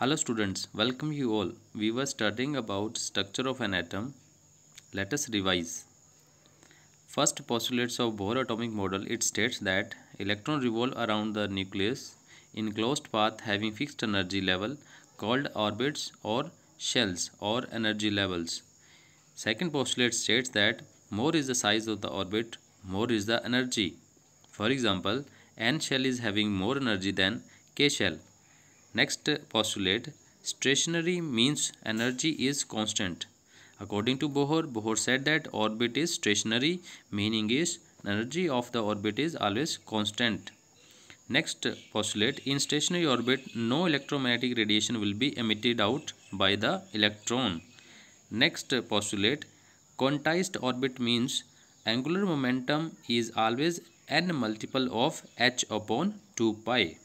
Hello students, welcome you all. We were studying about structure of an atom. Let us revise. First postulates of Bohr atomic model, it states that electron revolve around the nucleus in closed path having fixed energy level called orbits or shells or energy levels. Second postulate states that more is the size of the orbit, more is the energy. For example, N shell is having more energy than K shell Next postulate stationary means energy is constant. According to Bohr, Bohr said that orbit is stationary, meaning is energy of the orbit is always constant. Next postulate, in stationary orbit, no electromagnetic radiation will be emitted out by the electron. Next postulate, quantized orbit means angular momentum is always n multiple of h upon 2 pi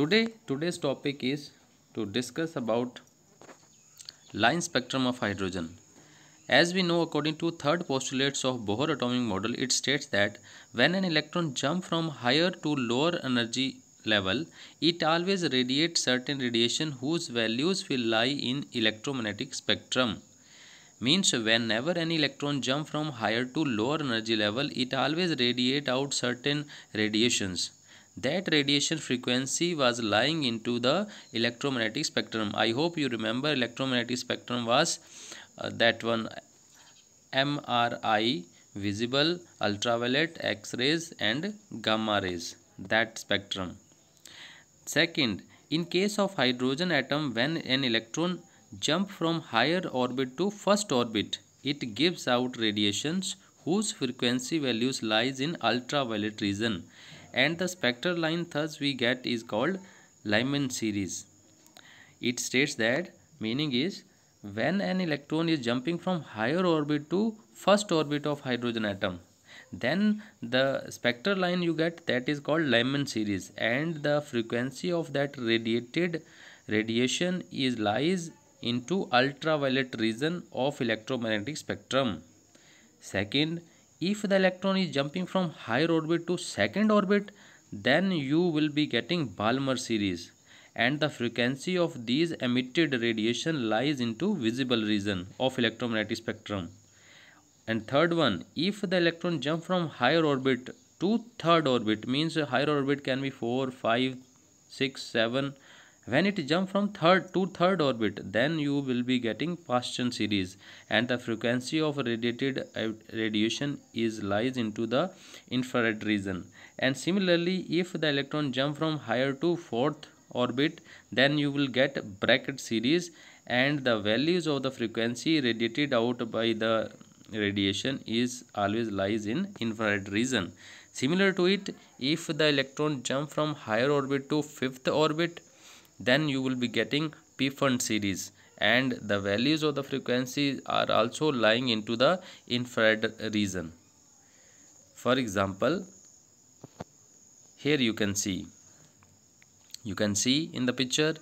today today's topic is to discuss about line spectrum of hydrogen as we know according to third postulates of bohr atomic model it states that when an electron jump from higher to lower energy level it always radiates certain radiation whose values will lie in electromagnetic spectrum means whenever an electron jump from higher to lower energy level it always radiate out certain radiations that radiation frequency was lying into the electromagnetic spectrum. I hope you remember electromagnetic spectrum was uh, that one MRI, visible, ultraviolet, X-rays and gamma rays. That spectrum. Second, in case of hydrogen atom when an electron jump from higher orbit to first orbit, it gives out radiations whose frequency values lies in ultraviolet region and the spectral line thus we get is called Lyman series. It states that meaning is when an electron is jumping from higher orbit to first orbit of hydrogen atom then the spectral line you get that is called Lyman series and the frequency of that radiated radiation is lies into ultraviolet region of electromagnetic spectrum second if the electron is jumping from higher orbit to second orbit then you will be getting Balmer series and the frequency of these emitted radiation lies into visible region of electromagnetic spectrum and third one if the electron jump from higher orbit to third orbit means higher orbit can be 4 5 6 7 when it jump from third to third orbit then you will be getting Paschen series and the frequency of radiated uh, radiation is lies into the infrared region and similarly if the electron jump from higher to fourth orbit then you will get bracket series and the values of the frequency radiated out by the radiation is always lies in infrared region similar to it if the electron jump from higher orbit to fifth orbit then you will be getting p fund series and the values of the frequencies are also lying into the infrared region for example here you can see you can see in the picture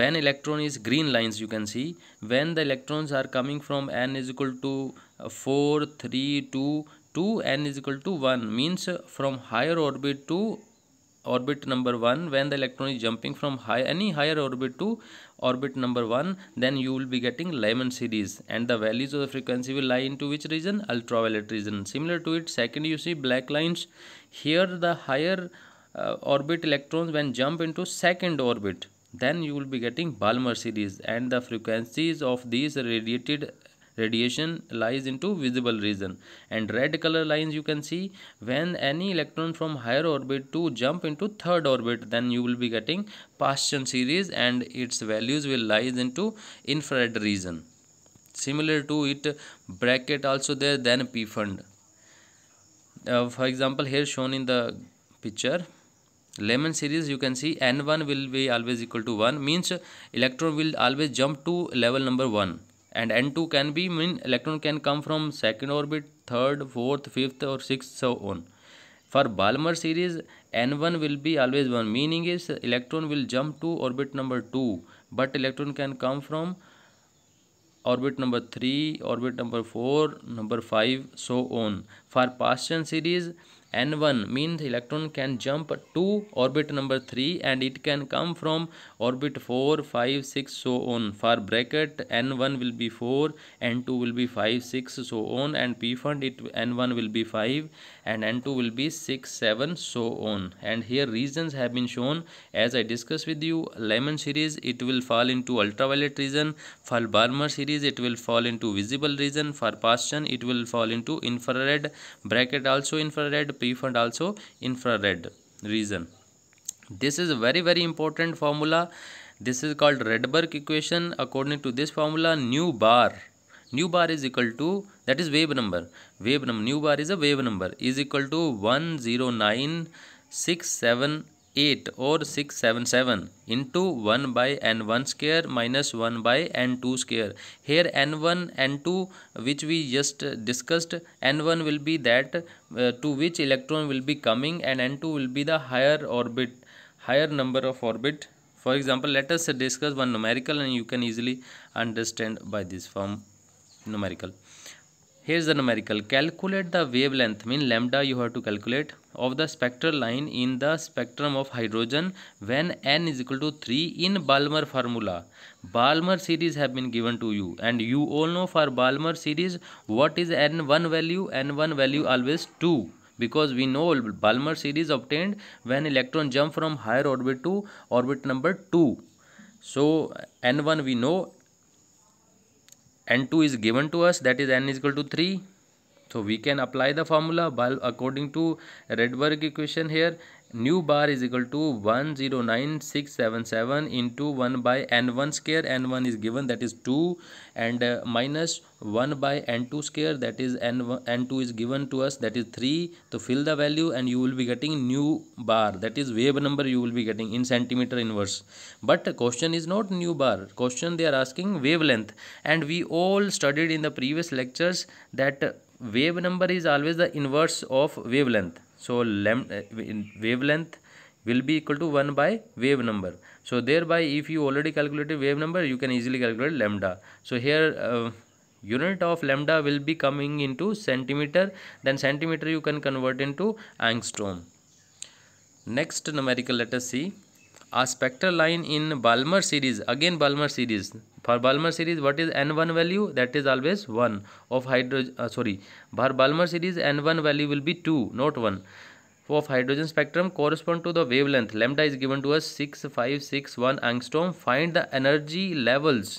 when electron is green lines you can see when the electrons are coming from n is equal to 4 3 2 to n is equal to 1 means from higher orbit to orbit number 1 when the electron is jumping from high any higher orbit to orbit number 1 then you will be getting Lyman series and the values of the frequency will lie into which region ultraviolet region similar to it second you see black lines here the higher uh, orbit electrons when jump into second orbit then you will be getting Balmer series and the frequencies of these radiated radiation lies into visible region and red color lines you can see when any electron from higher orbit to jump into third orbit then you will be getting Paschen series and its values will lies into infrared region similar to it bracket also there then p fund uh, for example here shown in the picture lemon series you can see n1 will be always equal to 1 means electron will always jump to level number 1 and n2 can be mean electron can come from second orbit third fourth fifth or sixth so on for balmer series n1 will be always 1 meaning is electron will jump to orbit number 2 but electron can come from orbit number 3 orbit number 4 number 5 so on for Paschen series n1 means electron can jump to orbit number 3 and it can come from orbit 4 5 6 so on for bracket n1 will be 4 n2 will be 5 6 so on and p fund it n1 will be 5 and n2 will be 6 7 so on and here regions have been shown as i discussed with you lemon series it will fall into ultraviolet region for balmer series it will fall into visible region for paston it will fall into infrared bracket also infrared preferred also infrared region this is a very very important formula this is called redberg equation according to this formula nu bar nu bar is equal to that is wave number wave number nu bar is a wave number is equal to one zero nine six seven 8 or 677 into 1 by n1 square minus 1 by n2 square. Here n1, n2 which we just discussed, n1 will be that uh, to which electron will be coming and n2 will be the higher orbit, higher number of orbit. For example, let us discuss one numerical and you can easily understand by this form numerical here's the numerical calculate the wavelength mean lambda you have to calculate of the spectral line in the spectrum of hydrogen when n is equal to 3 in balmer formula balmer series have been given to you and you all know for balmer series what is n1 value n1 value always 2 because we know balmer series obtained when electron jump from higher orbit to orbit number 2 so n1 we know n2 is given to us that is n is equal to 3 so we can apply the formula according to Redberg equation here New bar is equal to 109677 into 1 by n1 square n1 is given that is 2 and uh, minus 1 by n2 square that is n1, n2 is given to us that is 3 so fill the value and you will be getting new bar that is wave number you will be getting in centimeter inverse but question is not new bar question they are asking wavelength and we all studied in the previous lectures that wave number is always the inverse of wavelength so uh, wavelength will be equal to 1 by wave number. So thereby if you already calculated wave number you can easily calculate lambda. So here uh, unit of lambda will be coming into centimeter then centimeter you can convert into angstrom. Next numerical let us see. A spectral line in Balmer series again Balmer series for Balmer series, what is N1 value? That is always 1 of hydrogen, uh, sorry. For Balmer series, N1 value will be 2, not 1 of hydrogen spectrum correspond to the wavelength lambda is given to us 6561 angstrom find the energy levels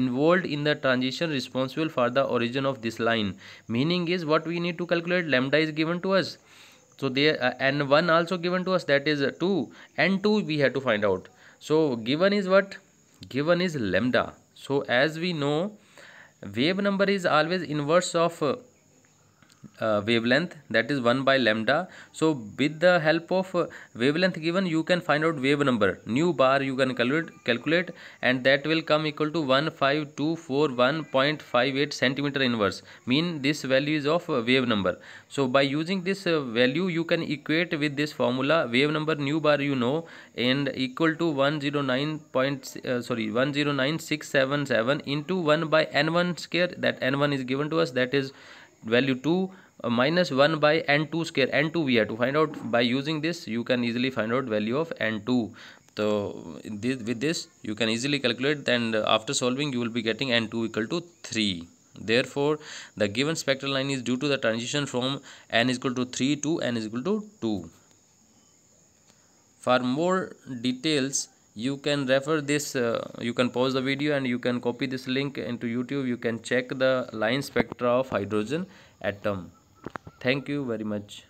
involved in the transition responsible for the origin of this line meaning is what we need to calculate lambda is given to us so there uh, n1 also given to us that is uh, 2 n2 we have to find out so given is what given is lambda so as we know wave number is always inverse of uh, uh, wavelength that is 1 by lambda so with the help of uh, wavelength given you can find out wave number new bar you can calculate calculate and that will come equal to 15241.58 centimeter inverse mean this value is of uh, wave number so by using this uh, value you can equate with this formula wave number new bar you know and equal to 109 point uh, sorry 109.677 into 1 by n1 square that n1 is given to us that is value 2 minus 1 by n2 square n2 we have to find out by using this you can easily find out value of n2 so this, with this you can easily calculate and after solving you will be getting n2 equal to 3 therefore the given spectral line is due to the transition from n is equal to 3 to n is equal to 2 for more details you can refer this uh, you can pause the video and you can copy this link into youtube you can check the line spectra of hydrogen atom thank you very much